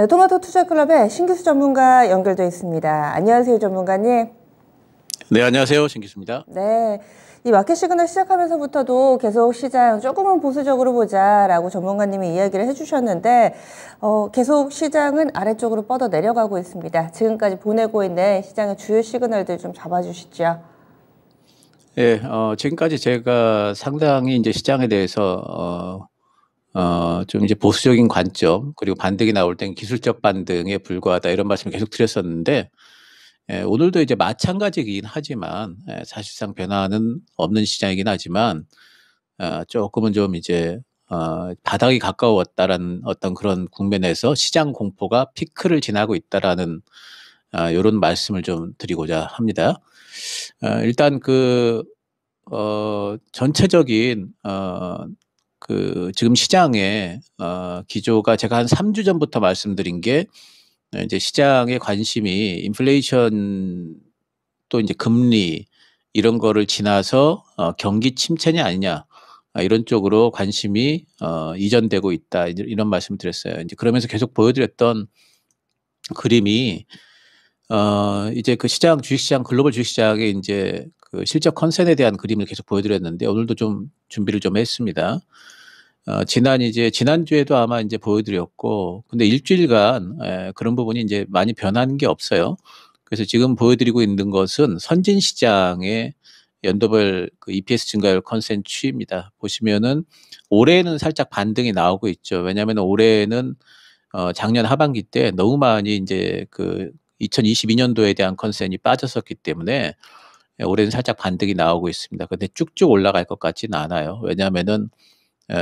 네, 토마토 투자클럽에 신기수 전문가 연결돼 있습니다. 안녕하세요, 전문가님. 네, 안녕하세요. 신기수입니다. 네. 이 마켓 시그널 시작하면서부터도 계속 시장 조금은 보수적으로 보자라고 전문가님이 이야기를 해주셨는데 어, 계속 시장은 아래쪽으로 뻗어 내려가고 있습니다. 지금까지 보내고 있는 시장의 주요 시그널들 좀 잡아주시죠. 예, 네, 어, 지금까지 제가 상당히 이제 시장에 대해서 어, 어, 좀 이제 네. 보수적인 관점, 그리고 반등이 나올 땐 기술적 반등에 불과하다 이런 말씀을 계속 드렸었는데, 예, 오늘도 이제 마찬가지이긴 하지만, 예, 사실상 변화는 없는 시장이긴 하지만, 어, 조금은 좀 이제, 어, 바닥이 가까웠다라는 어떤 그런 국면에서 시장 공포가 피크를 지나고 있다라는 아, 요런 말씀을 좀 드리고자 합니다. 아, 일단 그, 어, 전체적인, 어, 그 지금 시장에 어 기조가 제가 한 3주 전부터 말씀드린 게 네, 이제 시장의 관심이 인플레이션 또 이제 금리 이런 거를 지나서 어 경기 침체냐 아니냐 아, 이런 쪽으로 관심이 어 이전되고 있다 이런 말씀을 드렸어요. 이제 그러면서 계속 보여드렸던 그림이 어 이제 그 시장 주식시장 글로벌 주식시장의 이제 그 실적 컨센에 대한 그림을 계속 보여드렸는데 오늘도 좀 준비를 좀 했습니다. 어, 지난 이제 지난주에도 아마 이제 보여드렸고 근데 일주일간 에, 예, 그런 부분이 이제 많이 변한 게 없어요. 그래서 지금 보여드리고 있는 것은 선진 시장의 연도별 그 EPS 증가율 컨센 추입니다. 보시면은 올해는 살짝 반등이 나오고 있죠. 왜냐하면 올해는 어, 작년 하반기 때 너무 많이 이제 그 2022년도에 대한 컨센이 빠졌었기 때문에 예, 올해는 살짝 반등이 나오고 있습니다. 근데 쭉쭉 올라갈 것 같지는 않아요. 왜냐하면은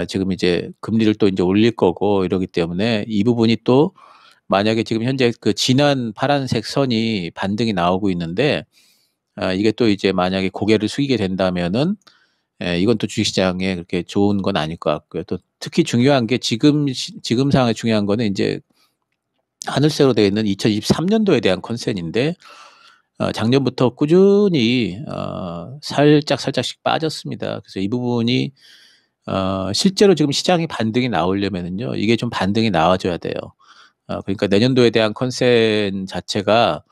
지금 이제 금리를 또 이제 올릴 거고 이러기 때문에 이 부분이 또 만약에 지금 현재 그 진한 파란색 선이 반등이 나오고 있는데 아, 이게 또 이제 만약에 고개를 숙이게 된다면은 예, 이건 또 주식시장에 그렇게 좋은 건 아닐 것 같고요. 또 특히 중요한 게 지금 지금 상황에 중요한 거는 이제 하늘색으로 되어 있는 2023년도에 대한 컨셉인데 어, 작년부터 꾸준히 어, 살짝 살짝씩 빠졌습니다. 그래서 이 부분이 어, 실제로 지금 시장이 반등이 나오려면은요, 이게 좀 반등이 나와줘야 돼요. 어, 그러니까 내년도에 대한 컨셉 자체가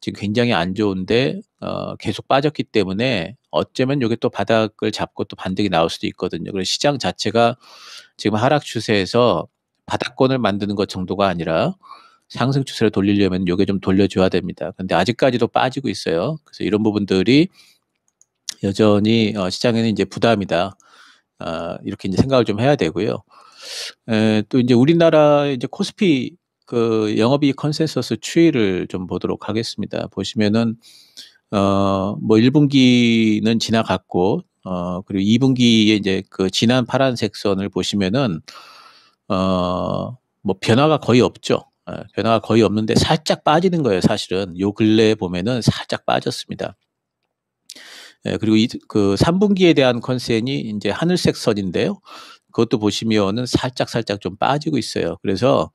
지금 굉장히 안 좋은데 어, 계속 빠졌기 때문에 어쩌면 이게 또 바닥을 잡고 또 반등이 나올 수도 있거든요. 그래서 시장 자체가 지금 하락 추세에서 바닥권을 만드는 것 정도가 아니라 상승 추세를 돌리려면 이게 좀 돌려줘야 됩니다. 근데 아직까지도 빠지고 있어요. 그래서 이런 부분들이 여전히 어, 시장에는 이제 부담이다. 어, 이렇게 이제 생각을 좀 해야 되고요. 에, 또 이제 우리나라 이제 코스피 그 영업이익 컨센서스 추이를 좀 보도록 하겠습니다. 보시면은 어뭐 1분기는 지나갔고 어 그리고 2분기에 이제 그 진한 파란색 선을 보시면은 어뭐 변화가 거의 없죠. 예, 변화가 거의 없는데 살짝 빠지는 거예요, 사실은. 요 근래에 보면은 살짝 빠졌습니다. 예, 그리고 이, 그 3분기에 대한 컨센이 이제 하늘색 선인데요. 그것도 보시면은 살짝 살짝 좀 빠지고 있어요. 그래서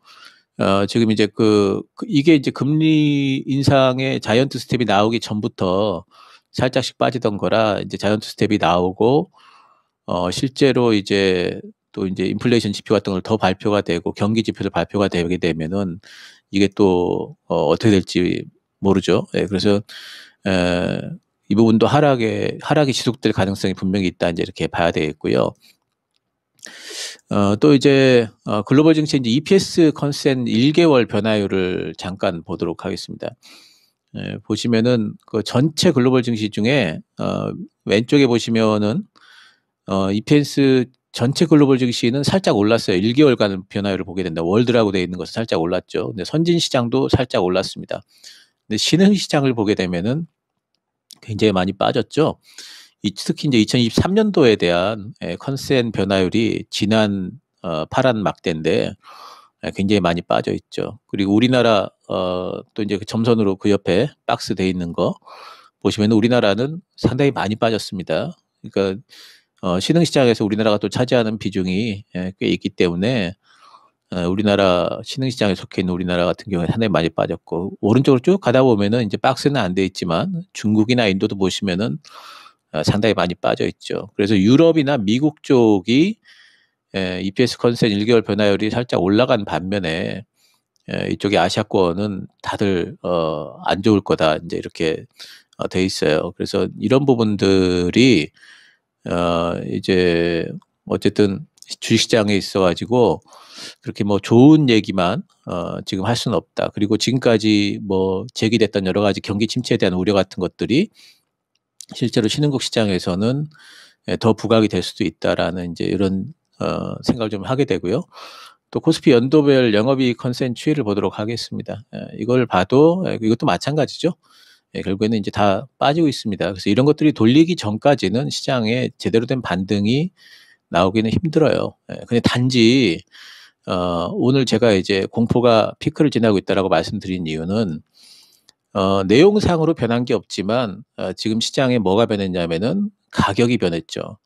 어, 지금 이제 그, 그, 이게 이제 금리 인상의 자이언트 스텝이 나오기 전부터 살짝씩 빠지던 거라 이제 자이언트 스텝이 나오고, 어, 실제로 이제 또 이제 인플레이션 지표 같은 걸 더 발표가 되고 경기 지표도 발표가 되게 되면은 이게 또, 어, 어떻게 될지 모르죠. 예, 그래서, 에, 이 부분도 하락에 하락이 지속될 가능성이 분명히 있다 이제 이렇게 봐야 되겠고요. 어, 또 이제 어, 글로벌 증시 이제 EPS 컨센 1개월 변화율을 잠깐 보도록 하겠습니다. 예, 보시면은 그 전체 글로벌 증시 중에 어, 왼쪽에 보시면은 어, EPS 전체 글로벌 증시는 살짝 올랐어요. 1개월간 변화율을 보게 된다. 월드라고 되어 있는 것은 살짝 올랐죠. 근데 선진 시장도 살짝 올랐습니다. 근데 신흥 시장을 보게 되면은 굉장히 많이 빠졌죠. 특히 이제 2023년도에 대한 예, 컨센 변화율이 지난 어, 파란 막대인데 예, 굉장히 많이 빠져 있죠. 그리고 우리나라 어, 또 이제 그 점선으로 그 옆에 박스 돼 있는 거 보시면 우리나라는 상당히 많이 빠졌습니다. 그러니까 어, 신흥 시장에서 우리나라가 또 차지하는 비중이 예, 꽤 있기 때문에 어, 우리나라 신흥시장에 속해 있는 우리나라 같은 경우에 상당히 많이 빠졌고 오른쪽으로 쭉 가다 보면은 이제 박스는 안 돼 있지만 중국이나 인도도 보시면은 어, 상당히 많이 빠져 있죠. 그래서 유럽이나 미국 쪽이 에, EPS 컨센 1개월 변화율이 살짝 올라간 반면에 예, 이쪽에 아시아권은 다들 어, 안 좋을 거다 이제 이렇게 어, 돼 있어요. 그래서 이런 부분들이 어, 이제 어쨌든 주식시장에 있어가지고 그렇게 뭐 좋은 얘기만 어, 지금 할 수는 없다. 그리고 지금까지 뭐 제기됐던 여러 가지 경기 침체에 대한 우려 같은 것들이 실제로 신흥국 시장에서는 예, 더 부각이 될 수도 있다라는 이제 이런 어, 생각을 좀 하게 되고요. 또 코스피 연도별 영업이익 컨센 추이를 보도록 하겠습니다. 예, 이걸 봐도 예, 이것도 마찬가지죠. 결국에는 이제 다 빠지고 있습니다. 그래서 이런 것들이 돌리기 전까지는 시장에 제대로 된 반등이 나오기는 힘들어요. 예, 근데 단지 어, 오늘 제가 이제 공포가 피크를 지나고 있다라고 말씀드린 이유는 어, 내용상으로 변한 게 없지만 어, 지금 시장에 뭐가 변했냐면은 가격이 변했죠.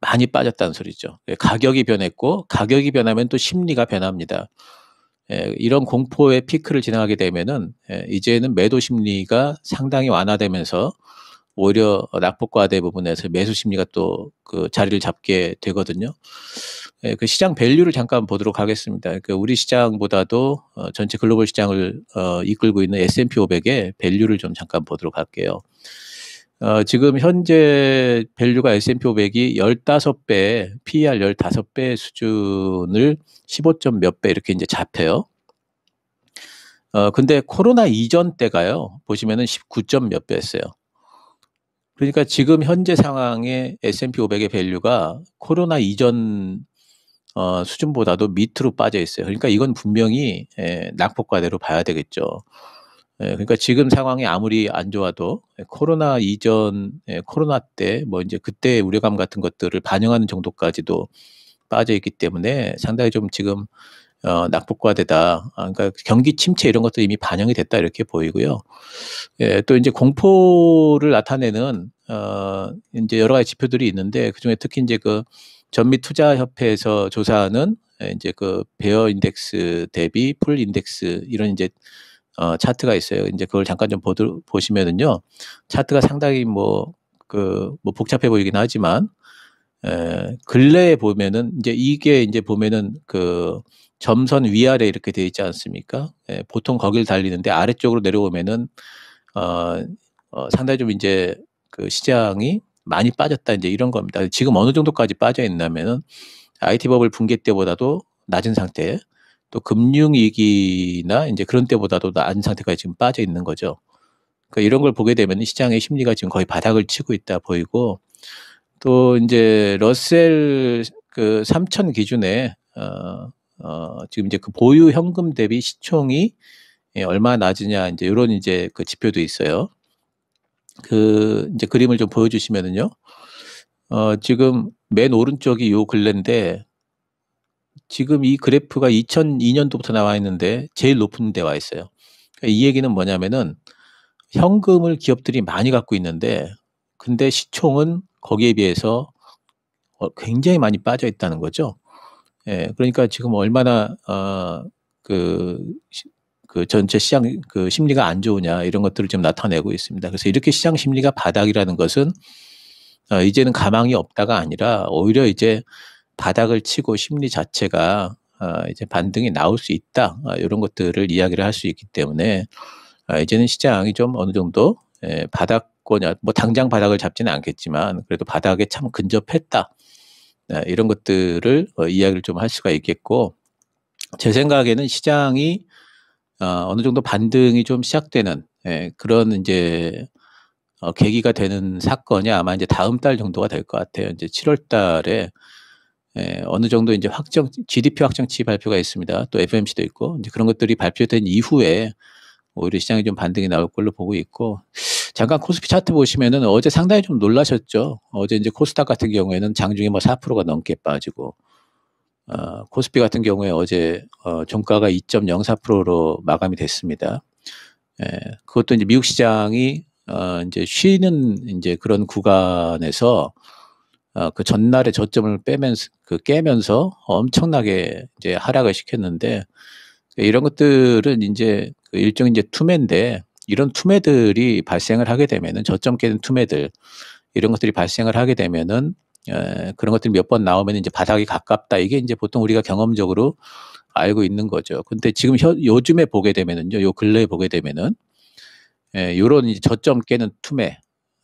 많이 빠졌다는 소리죠. 예, 가격이 변했고 가격이 변하면 또 심리가 변합니다. 예, 이런 공포의 피크를 지나가게 되면은 예, 이제는 매도 심리가 상당히 완화되면서 오히려 낙폭과대 부분에서 매수 심리가 또 그 자리를 잡게 되거든요. 예, 그 시장 밸류를 잠깐 보도록 하겠습니다. 그 우리 시장보다도 어, 전체 글로벌 시장을 어, 이끌고 있는 S&P 500의 밸류를 좀 잠깐 보도록 할게요. 어, 지금 현재 밸류가 S&P 500이 15배, PER 15배 수준을 15점 몇 배 이렇게 이제 잡혀요. 어, 근데 코로나 이전 때가요, 보시면은 19점 몇 배였어요. 그러니까 지금 현재 상황에 S&P 500의 밸류가 코로나 이전 어, 수준보다도 밑으로 빠져 있어요. 그러니까 이건 분명히 예, 낙폭과대로 봐야 되겠죠. 예, 그러니까 지금 상황이 아무리 안 좋아도 예, 코로나 이전 예, 코로나 때 뭐 이제 그때 우려감 같은 것들을 반영하는 정도까지도 빠져 있기 때문에 상당히 좀 지금 어, 낙폭과대다. 아, 그러니까 경기 침체 이런 것도 이미 반영이 됐다 이렇게 보이고요. 예, 또 이제 공포를 나타내는 어 이제 여러 가지 지표들이 있는데 그중에 특히 이제 그 전미 투자 협회에서 조사하는 이제 그 베어 인덱스 대비 풀 인덱스 이런 이제 어 차트가 있어요. 이제 그걸 잠깐 좀 보드, 보시면은요. 차트가 상당히 뭐 그뭐 그뭐 복잡해 보이긴 하지만 에, 근래에 보면은 이제 이게 이제 보면은 그 점선 위아래 이렇게 되어 있지 않습니까? 에, 보통 거길 달리는데 아래쪽으로 내려오면은 어, 어 상당히 좀 이제 그 시장이 많이 빠졌다 이제 이런 겁니다. 지금 어느 정도까지 빠져 있냐면은 IT 버블 붕괴 때보다도 낮은 상태, 또 금융 위기나 이제 그런 때보다도 낮은 상태까지 지금 빠져 있는 거죠. 그러니까 이런 걸 보게 되면 시장의 심리가 지금 거의 바닥을 치고 있다 보이고 또 이제 러셀 그 3천 기준에 어, 어, 지금 이제 그 보유 현금 대비 시총이 예, 얼마 나 낮으냐 이제 이런 이제 그 지표도 있어요. 그 이제 그림을 좀 보여주시면은요. 어, 지금 맨 오른쪽이 요 글래인데 지금 이 그래프가 2002년도부터 나와 있는데 제일 높은 데 와 있어요. 그러니까 이 얘기는 뭐냐면은 현금을 기업들이 많이 갖고 있는데 근데 시총은 거기에 비해서 어, 굉장히 많이 빠져 있다는 거죠. 예, 그러니까 지금 얼마나 어, 그그 전체 시장 그 심리가 안 좋으냐 이런 것들을 좀 나타내고 있습니다. 그래서 이렇게 시장 심리가 바닥이라는 것은 어, 이제는 가망이 없다가 아니라 오히려 이제 바닥을 치고 심리 자체가 어, 이제 반등이 나올 수 있다 어, 이런 것들을 이야기를 할 수 있기 때문에 어, 이제는 시장이 좀 어느 정도 예, 바닥권이뭐 당장 바닥을 잡지는 않겠지만 그래도 바닥에 참 근접했다 예, 이런 것들을 어, 이야기를 좀 할 수가 있겠고 제 생각에는 시장이 어, 어느 정도 반등이 좀 시작되는 예, 그런 이제 어, 계기가 되는 사건이 아마 이제 다음 달 정도가 될 것 같아요. 이제 7월 달에 예, 어느 정도 이제 확정 GDP 확정치 발표가 있습니다. 또 FMC도 있고 이제 그런 것들이 발표된 이후에 오히려 시장이 좀 반등이 나올 걸로 보고 있고 잠깐 코스피 차트 보시면은 어제 상당히 좀 놀라셨죠. 어제 이제 코스닥 같은 경우에는 장중에 뭐 4%가 넘게 빠지고 어, 코스피 같은 경우에 어제 어, 종가가 2.04%로 마감이 됐습니다. 예, 그것도 이제 미국 시장이 어, 이제 쉬는 이제 그런 구간에서 어, 그 전날의 저점을 빼면서 그 깨면서 엄청나게 이제 하락을 시켰는데 그러니까 이런 것들은 이제 그 일종 이제 투매인데 이런 투매들이 발생을 하게 되면은 저점 깨는 투매들 이런 것들이 발생을 하게 되면은 예, 그런 것들이 몇 번 나오면 이제 바닥이 가깝다. 이게 이제 보통 우리가 경험적으로 알고 있는 거죠. 근데 지금 혀, 요즘에 보게 되면은요, 요 근래에 보게 되면은 예, 요런 이제 저점 깨는 투매,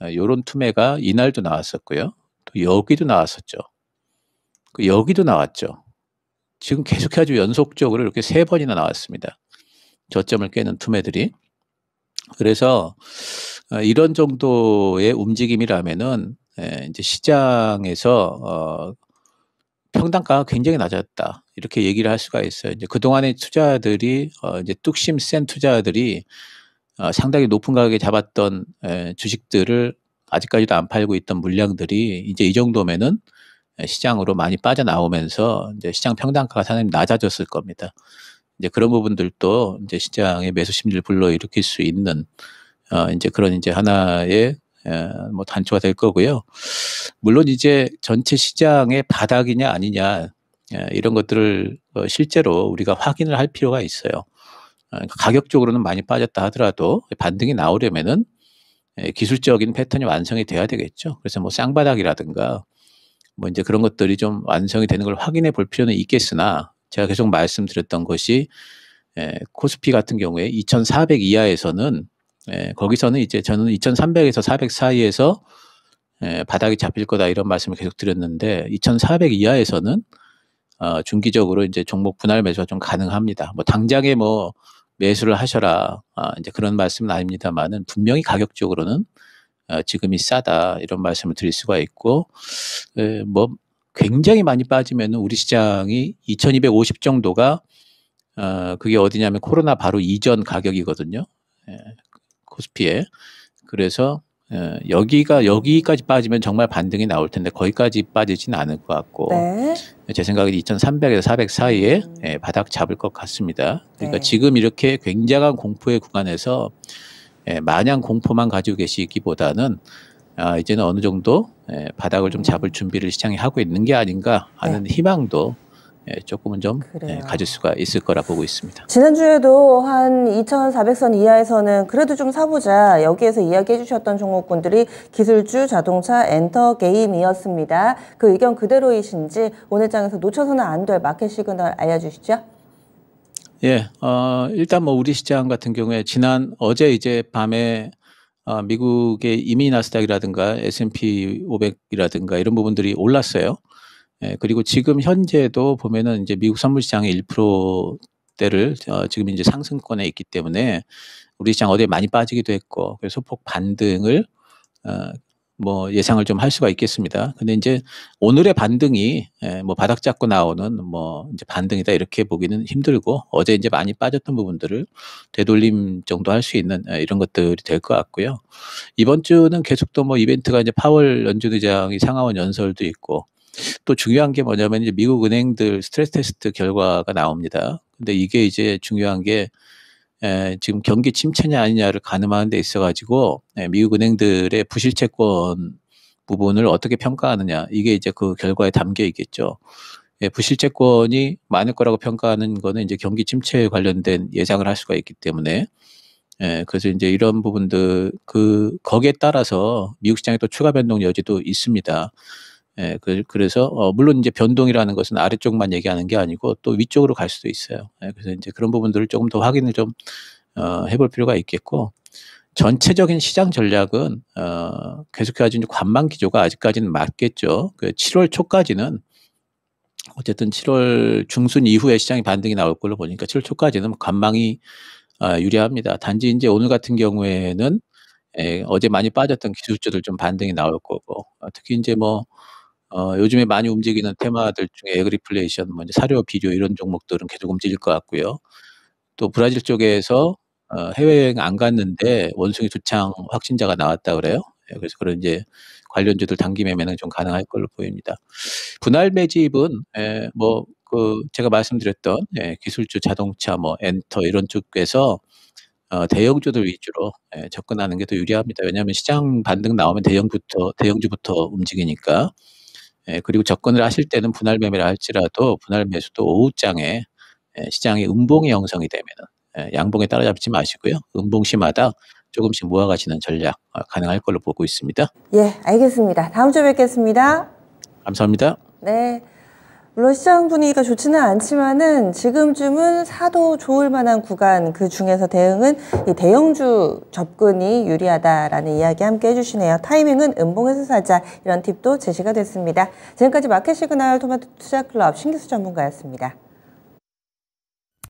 예, 요런 투매가 이날도 나왔었고요. 또 여기도 나왔었죠. 그 여기도 나왔죠. 지금 계속 해주 연속적으로 이렇게 세 번이나 나왔습니다. 저점을 깨는 투매들이. 그래서 어, 이런 정도의 움직임이라면은 예, 이제 시장에서 어, 평당가가 굉장히 낮았다 이렇게 얘기를 할 수가 있어요. 이제 그 동안의 투자들이 어, 이제 뚝심 센 투자들이 어, 상당히 높은 가격에 잡았던 에, 예, 주식들을 아직까지도 안 팔고 있던 물량들이 이제 이 정도면은 예, 시장으로 많이 빠져나오면서 이제 시장 평당가가 상당히 낮아졌을 겁니다. 이제 그런 부분들도 이제 시장의 매수 심리를 불러일으킬 수 있는 어 이제 그런 이제 하나의 예, 뭐 단초가 될 거고요. 물론 이제 전체 시장의 바닥이냐 아니냐 예, 이런 것들을 어, 실제로 우리가 확인을 할 필요가 있어요. 어, 그러니까 가격적으로는 많이 빠졌다 하더라도 반등이 나오려면은 예, 기술적인 패턴이 완성이 돼야 되겠죠. 그래서 뭐 쌍바닥이라든가 뭐 이제 그런 것들이 좀 완성이 되는 걸 확인해 볼 필요는 있겠으나 제가 계속 말씀드렸던 것이 코스피 같은 경우에 2,400 이하에서는 예, 거기서는 이제 저는 2,300에서 400 사이에서 예, 바닥이 잡힐 거다 이런 말씀을 계속 드렸는데 2,400 이하에서는 어, 중기적으로 이제 종목 분할 매수가 좀 가능합니다. 뭐 당장에 뭐 매수를 하셔라 아, 이제 그런 말씀은 아닙니다만은 분명히 가격적으로는 어, 지금이 싸다 이런 말씀을 드릴 수가 있고 에, 예, 뭐 굉장히 많이 빠지면 우리 시장이 2,250 정도가 어, 그게 어디냐면 코로나 바로 이전 가격이거든요. 예, 코스피에. 그래서 어, 여기가 여기까지 빠지면 정말 반등이 나올 텐데 거기까지 빠지진 않을 것 같고 네. 제 생각에 는 2,300에서 400 사이에 음. 예, 바닥 잡을 것 같습니다. 그러니까 네. 지금 이렇게 굉장한 공포의 구간에서 예, 마냥 공포만 가지고 계시기보다는 아, 이제는 어느 정도 예, 바닥을 좀 잡을 준비를 시장이 하고 있는 게 아닌가 하는 네. 희망도 예, 조금은 좀 예, 그래요. 가질 수가 있을 거라 보고 있습니다. 지난주에도 한 2,400선 이하에서는 그래도 좀 사보자 여기에서 이야기해 주셨던 종목군들이 기술주, 자동차, 엔터, 게임이었습니다. 그 의견 그대로이신지 오늘 장에서 놓쳐서는 안 될 마켓 시그널 알려주시죠. 예, 어, 일단 뭐 우리 시장 같은 경우에 지난 어제 이제 밤에 어, 미국의 이미 나스닥이라든가 S&P 500이라든가 이런 부분들이 올랐어요. 예, 그리고 지금 현재도 보면은 이제 미국 선물 시장의 1%대를 어, 지금 이제 상승권에 있기 때문에 우리 시장 어디에 많이 빠지기도 했고 그래서 소폭 반등을 어, 뭐 예상을 좀 할 수가 있겠습니다. 근데 이제 오늘의 반등이 예, 뭐 바닥 잡고 나오는 뭐 이제 반등이다 이렇게 보기는 힘들고 어제 이제 많이 빠졌던 부분들을 되돌림 정도 할 수 있는 예, 이런 것들이 될 것 같고요. 이번 주는 계속 또 뭐 이벤트가 이제 파월 연준 의장이 상하원 연설도 있고 또 중요한 게 뭐냐면 이제 미국 은행들 스트레스 테스트 결과가 나옵니다. 근데 이게 이제 중요한 게 에, 지금 경기 침체냐 아니냐를 가늠하는 데 있어 가지고 미국 은행들의 부실 채권 부분을 어떻게 평가하느냐 이게 이제 그 결과에 담겨 있겠죠. 예, 부실 채권이 많을 거라고 평가하는 거는 이제 경기 침체에 관련된 예상을 할 수가 있기 때문에 예, 그래서 이제 이런 부분들 그 거기에 따라서 미국 시장에 또 추가 변동 여지도 있습니다. 예, 그, 래서 어, 물론 이제 변동이라는 것은 아래쪽만 얘기하는 게 아니고 또 위쪽으로 갈 수도 있어요. 예, 그래서 이제 그런 부분들을 조금 더 확인을 좀 어, 해볼 필요가 있겠고 전체적인 시장 전략은 어, 계속해가지고 관망 기조가 아직까지는 맞겠죠. 그 7월 초까지는 어쨌든 7월 중순 이후에 시장이 반등이 나올 걸로 보니까 7월 초까지는 관망이 어, 유리합니다. 단지 이제 오늘 같은 경우에는 예, 어제 많이 빠졌던 기술주들 좀 반등이 나올 거고 어, 특히 이제 뭐어 요즘에 많이 움직이는 테마들 중에 에그리플레이션 뭐 사료, 비료 이런 종목들은 계속 움직일 것 같고요. 또 브라질 쪽에서 어 해외여행 안 갔는데 원숭이 두창 확진자가 나왔다 그래요. 예 그래서 그런 인제 관련주들 단기 매매는 좀 가능할 걸로 보입니다. 분할 매집은 예뭐그 제가 말씀드렸던 예 기술주, 자동차, 뭐 엔터 이런 쪽에서 어 대형주들 위주로 예 접근하는 게 더 유리합니다. 왜냐하면 시장 반등 나오면 대형부터 대형주부터 움직이니까. 예, 그리고 접근을 하실 때는 분할 매매를 할지라도 분할 매수도 오후장에 예, 시장의 음봉이 형성이 되면 예, 양봉에 따라잡지 마시고요. 음봉시마다 조금씩 모아가시는 전략 어, 가능할 걸로 보고 있습니다. 예, 알겠습니다. 다음 주에 뵙겠습니다. 감사합니다. 네. 물론 시장 분위기가 좋지는 않지만은 지금쯤은 사도 좋을 만한 구간 그 중에서 대응은 이 대형주 접근이 유리하다라는 이야기 함께 해주시네요. 타이밍은 은봉에서 사자 이런 팁도 제시가 됐습니다. 지금까지 마켓 시그널 토마토 투자 클럽 신기수 전문가였습니다.